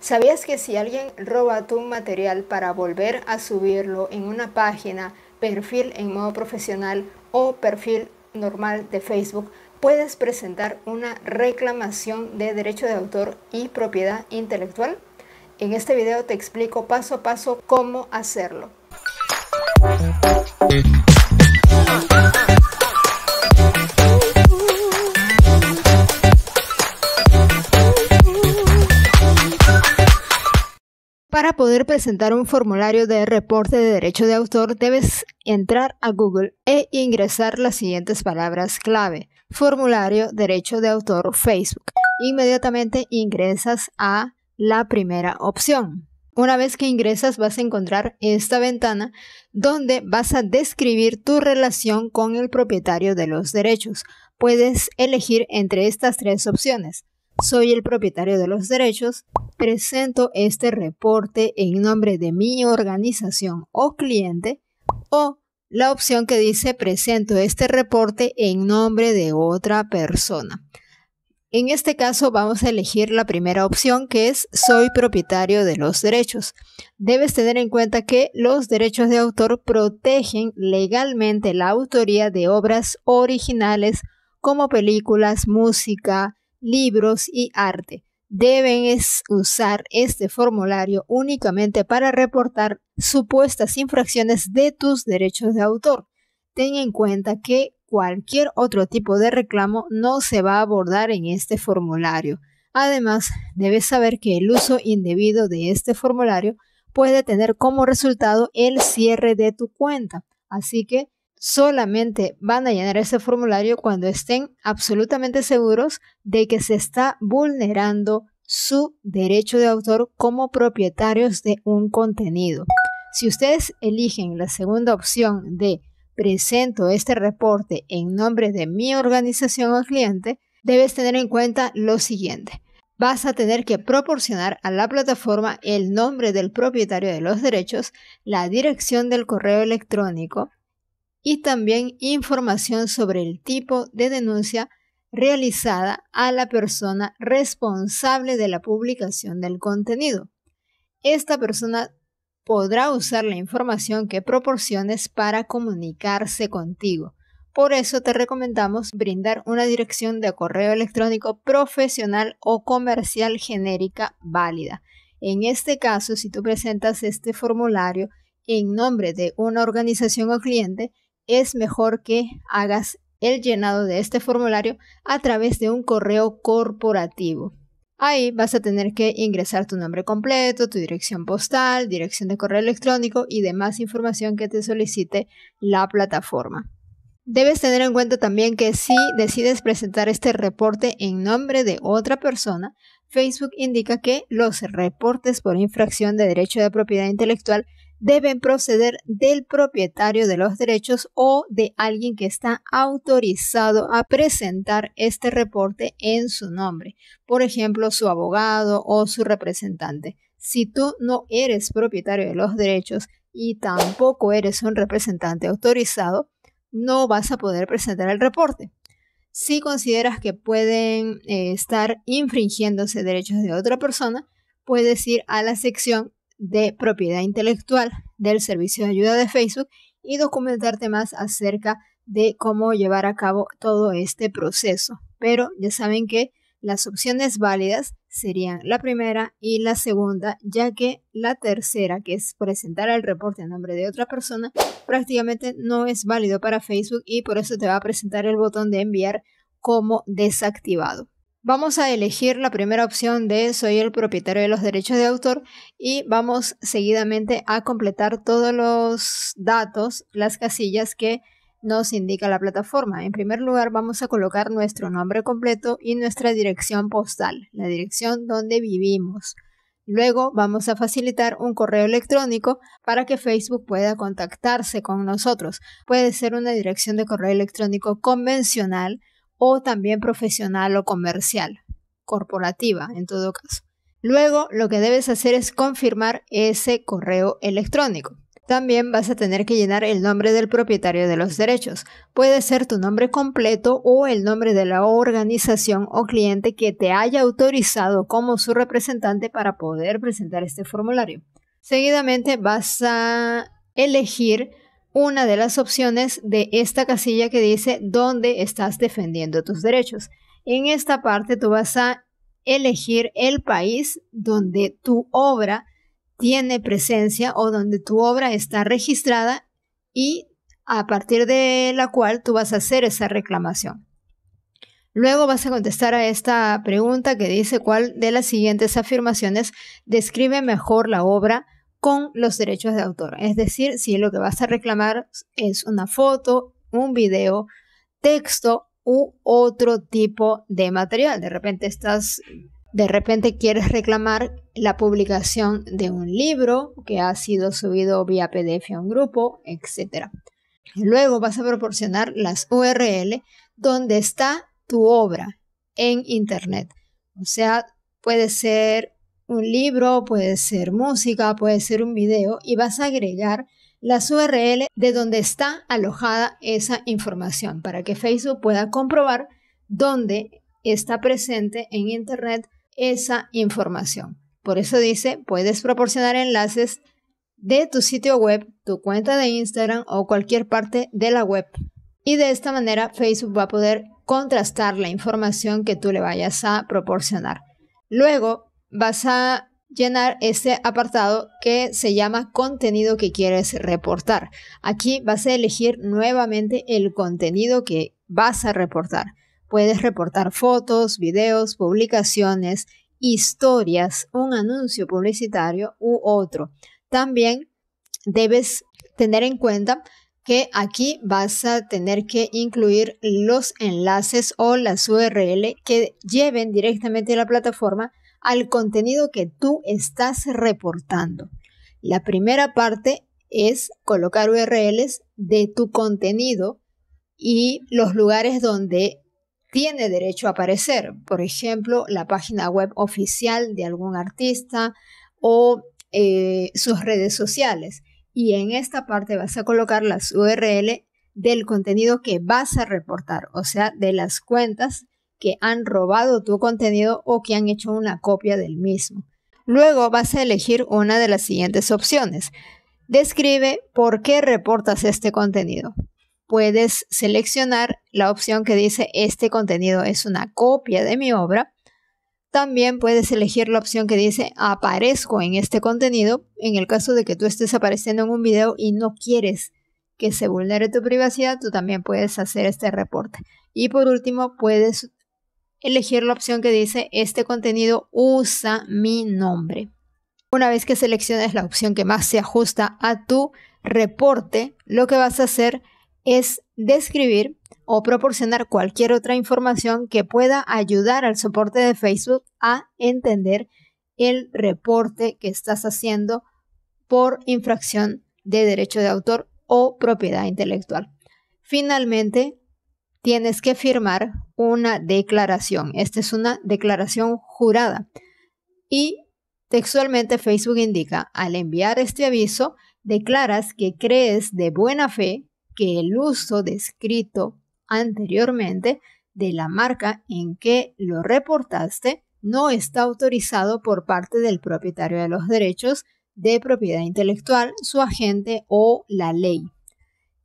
¿Sabías que si alguien roba tu material para volver a subirlo en una página, perfil en modo profesional o perfil normal de Facebook, puedes presentar una reclamación de derecho de autor y propiedad intelectual? En este video te explico paso a paso cómo hacerlo. Para poder presentar un formulario de reporte de derecho de autor debes entrar a Google e ingresar las siguientes palabras clave. Formulario derecho de autor Facebook. Inmediatamente ingresas a la primera opción. Una vez que ingresas vas a encontrar esta ventana donde vas a describir tu relación con el propietario de los derechos. Puedes elegir entre estas tres opciones. Soy el propietario de los derechos, presento este reporte en nombre de mi organización o cliente o la opción que dice presento este reporte en nombre de otra persona. En este caso vamos a elegir la primera opción que es soy propietario de los derechos. Debes tener en cuenta que los derechos de autor protegen legalmente la autoría de obras originales como películas, música, libros y arte deben usar este formulario únicamente para reportar supuestas infracciones de tus derechos de autor. Ten en cuenta que cualquier otro tipo de reclamo no se va a abordar en este formulario. Además, debes saber que el uso indebido de este formulario puede tener como resultado el cierre de tu cuenta. Así que solamente van a llenar ese formulario cuando estén absolutamente seguros de que se está vulnerando su derecho de autor como propietarios de un contenido. Si ustedes eligen la segunda opción de presento este reporte en nombre de mi organización o cliente, debes tener en cuenta lo siguiente. Vas a tener que proporcionar a la plataforma el nombre del propietario de los derechos, la dirección del correo electrónico, y también información sobre el tipo de denuncia realizada a la persona responsable de la publicación del contenido. Esta persona podrá usar la información que proporciones para comunicarse contigo. Por eso te recomendamos brindar una dirección de correo electrónico profesional o comercial genérica válida. En este caso, si tú presentas este formulario en nombre de una organización o cliente, es mejor que hagas el llenado de este formulario a través de un correo corporativo. Ahí vas a tener que ingresar tu nombre completo, tu dirección postal, dirección de correo electrónico y demás información que te solicite la plataforma. Debes tener en cuenta también que si decides presentar este reporte en nombre de otra persona, Facebook indica que los reportes por infracción de derecho de propiedad intelectual deben proceder del propietario de los derechos o de alguien que está autorizado a presentar este reporte en su nombre, por ejemplo, su abogado o su representante. Si tú no eres propietario de los derechos y tampoco eres un representante autorizado, no vas a poder presentar el reporte. Si consideras que pueden eh, estar infringiéndose derechos de otra persona, puedes ir a la sección de propiedad intelectual del servicio de ayuda de Facebook y documentarte más acerca de cómo llevar a cabo todo este proceso. Pero ya saben que las opciones válidas serían la primera y la segunda, ya que la tercera, que es presentar el reporte a nombre de otra persona, prácticamente no es válido para Facebook y por eso te va a presentar el botón de enviar como desactivado vamos a elegir la primera opción de soy el propietario de los derechos de autor y vamos seguidamente a completar todos los datos, las casillas que nos indica la plataforma. En primer lugar, vamos a colocar nuestro nombre completo y nuestra dirección postal, la dirección donde vivimos. Luego vamos a facilitar un correo electrónico para que Facebook pueda contactarse con nosotros. Puede ser una dirección de correo electrónico convencional o también profesional o comercial, corporativa en todo caso. Luego lo que debes hacer es confirmar ese correo electrónico. También vas a tener que llenar el nombre del propietario de los derechos. Puede ser tu nombre completo o el nombre de la organización o cliente que te haya autorizado como su representante para poder presentar este formulario. Seguidamente vas a elegir una de las opciones de esta casilla que dice dónde estás defendiendo tus derechos. En esta parte tú vas a elegir el país donde tu obra tiene presencia o donde tu obra está registrada y a partir de la cual tú vas a hacer esa reclamación. Luego vas a contestar a esta pregunta que dice cuál de las siguientes afirmaciones describe mejor la obra con los derechos de autor. Es decir, si lo que vas a reclamar es una foto, un video, texto u otro tipo de material. De repente estás, de repente quieres reclamar la publicación de un libro que ha sido subido vía PDF a un grupo, etc. Luego vas a proporcionar las URL donde está tu obra en Internet. O sea, puede ser un libro, puede ser música, puede ser un video y vas a agregar las URL de donde está alojada esa información para que Facebook pueda comprobar dónde está presente en Internet esa información. Por eso dice, puedes proporcionar enlaces de tu sitio web, tu cuenta de Instagram o cualquier parte de la web. Y de esta manera Facebook va a poder contrastar la información que tú le vayas a proporcionar. Luego vas a llenar este apartado que se llama contenido que quieres reportar. Aquí vas a elegir nuevamente el contenido que vas a reportar. Puedes reportar fotos, videos, publicaciones, historias, un anuncio publicitario u otro. También debes tener en cuenta que aquí vas a tener que incluir los enlaces o las URL que lleven directamente a la plataforma al contenido que tú estás reportando. La primera parte es colocar URLs de tu contenido y los lugares donde tiene derecho a aparecer. Por ejemplo, la página web oficial de algún artista o eh, sus redes sociales. Y en esta parte vas a colocar las URL del contenido que vas a reportar, o sea, de las cuentas que han robado tu contenido o que han hecho una copia del mismo. Luego vas a elegir una de las siguientes opciones. Describe por qué reportas este contenido. Puedes seleccionar la opción que dice este contenido es una copia de mi obra. También puedes elegir la opción que dice aparezco en este contenido en el caso de que tú estés apareciendo en un video y no quieres que se vulnere tu privacidad, tú también puedes hacer este reporte. Y por último, puedes elegir la opción que dice este contenido usa mi nombre. Una vez que selecciones la opción que más se ajusta a tu reporte, lo que vas a hacer es describir o proporcionar cualquier otra información que pueda ayudar al soporte de Facebook a entender el reporte que estás haciendo por infracción de derecho de autor o propiedad intelectual. Finalmente, tienes que firmar una declaración. Esta es una declaración jurada. Y textualmente Facebook indica, al enviar este aviso, declaras que crees de buena fe que el uso descrito anteriormente de la marca en que lo reportaste no está autorizado por parte del propietario de los derechos de propiedad intelectual, su agente o la ley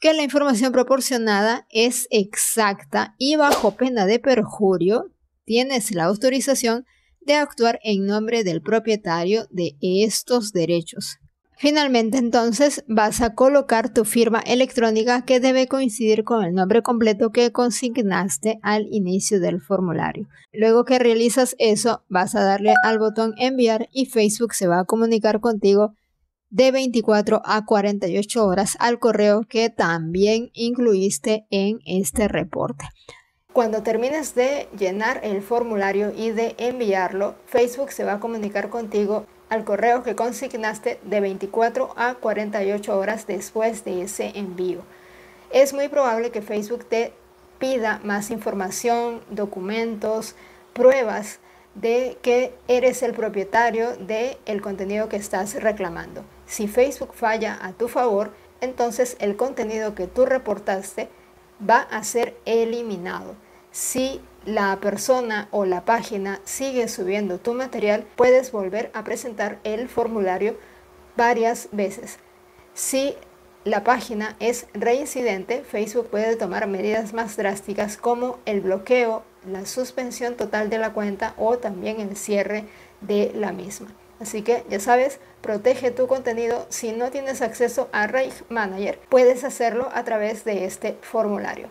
que la información proporcionada es exacta y bajo pena de perjurio tienes la autorización de actuar en nombre del propietario de estos derechos. Finalmente, entonces, vas a colocar tu firma electrónica que debe coincidir con el nombre completo que consignaste al inicio del formulario. Luego que realizas eso, vas a darle al botón enviar y Facebook se va a comunicar contigo de 24 a 48 horas al correo que también incluiste en este reporte. Cuando termines de llenar el formulario y de enviarlo, Facebook se va a comunicar contigo al correo que consignaste de 24 a 48 horas después de ese envío. Es muy probable que Facebook te pida más información, documentos, pruebas de que eres el propietario del el contenido que estás reclamando. Si Facebook falla a tu favor, entonces el contenido que tú reportaste va a ser eliminado. Si la persona o la página sigue subiendo tu material, puedes volver a presentar el formulario varias veces. Si la página es reincidente, Facebook puede tomar medidas más drásticas como el bloqueo, la suspensión total de la cuenta o también el cierre de la misma. Así que ya sabes, protege tu contenido si no tienes acceso a reich Manager. Puedes hacerlo a través de este formulario.